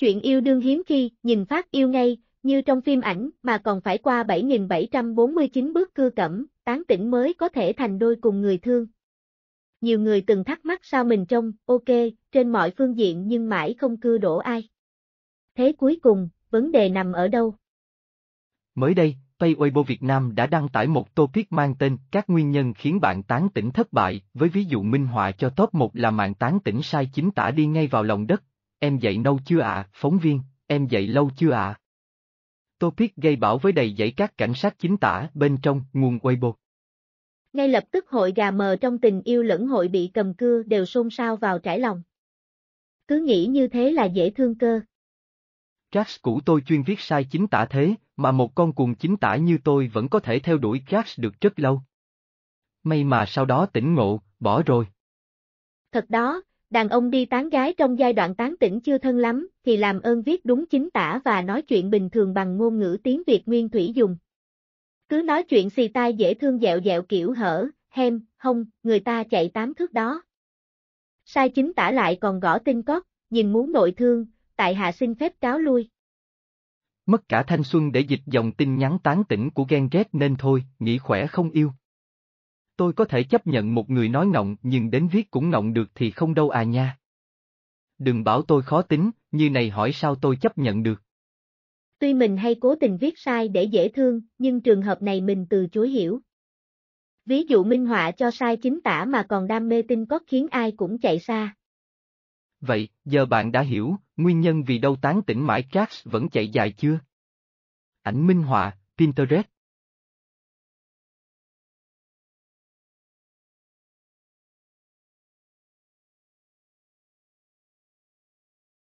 Chuyện yêu đương hiếm khi, nhìn phát yêu ngay, như trong phim ảnh mà còn phải qua 7.749 bước cưa cẩm, tán tỉnh mới có thể thành đôi cùng người thương. Nhiều người từng thắc mắc sao mình trông, ok, trên mọi phương diện nhưng mãi không cưa đổ ai. Thế cuối cùng, vấn đề nằm ở đâu? Mới đây, Pay Weibo Việt Nam đã đăng tải một topic mang tên Các nguyên nhân khiến bạn tán tỉnh thất bại, với ví dụ minh họa cho top 1 là mạng tán tỉnh sai chính tả đi ngay vào lòng đất, Em dậy lâu chưa ạ, phóng viên, em dậy lâu chưa ạ? À? Topic gây bão với đầy dãy các cảnh sát chính tả bên trong nguồn Weibo. Ngay lập tức hội gà mờ trong tình yêu lẫn hội bị cầm cưa đều xôn xao vào trải lòng. Cứ nghĩ như thế là dễ thương cơ. Jax cũ tôi chuyên viết sai chính tả thế, mà một con cuồng chính tả như tôi vẫn có thể theo đuổi Jax được rất lâu. May mà sau đó tỉnh ngộ, bỏ rồi. Thật đó, Đàn ông đi tán gái trong giai đoạn tán tỉnh chưa thân lắm, thì làm ơn viết đúng chính tả và nói chuyện bình thường bằng ngôn ngữ tiếng Việt nguyên thủy dùng. Cứ nói chuyện xì tai dễ thương dẹo dẹo kiểu hở, hem, hông, người ta chạy tám thước đó. Sai chính tả lại còn gõ tinh cót, nhìn muốn nội thương, tại hạ xin phép cáo lui. Mất cả thanh xuân để dịch dòng tin nhắn tán tỉnh của ghen ghét nên thôi, nghĩ khỏe không yêu tôi có thể chấp nhận một người nói ngọng nhưng đến viết cũng ngọng được thì không đâu à nha. Đừng bảo tôi khó tính, như này hỏi sao tôi chấp nhận được. Tuy mình hay cố tình viết sai để dễ thương, nhưng trường hợp này mình từ chối hiểu. Ví dụ minh họa cho sai chính tả mà còn đam mê tin có khiến ai cũng chạy xa. Vậy, giờ bạn đã hiểu, nguyên nhân vì đâu tán tỉnh mãi Cats vẫn chạy dài chưa? Ảnh minh họa, Pinterest